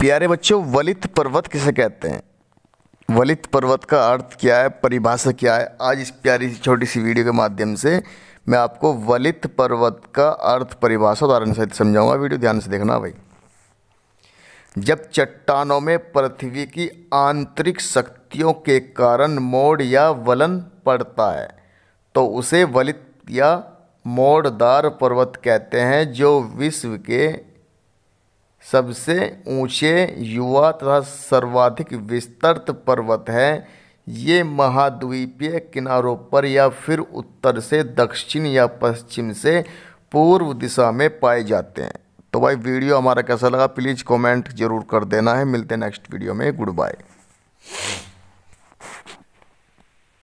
प्यारे बच्चों वलित पर्वत किसे कहते हैं वलित पर्वत का अर्थ क्या है परिभाषा क्या है आज इस प्यारी छोटी सी वीडियो के माध्यम से मैं आपको वलित पर्वत का अर्थ परिभाषा उदाहरण सहित समझाऊंगा वीडियो ध्यान से देखना भाई जब चट्टानों में पृथ्वी की आंतरिक शक्तियों के कारण मोड़ या वलन पड़ता है तो उसे वलित या मोड़दार पर्वत कहते हैं जो विश्व के सबसे ऊँचे युवा तथा सर्वाधिक विस्तृत पर्वत है ये महाद्वीपीय किनारों पर या फिर उत्तर से दक्षिण या पश्चिम से पूर्व दिशा में पाए जाते हैं तो भाई वीडियो हमारा कैसा लगा प्लीज़ कमेंट जरूर कर देना है मिलते हैं नेक्स्ट वीडियो में गुड बाय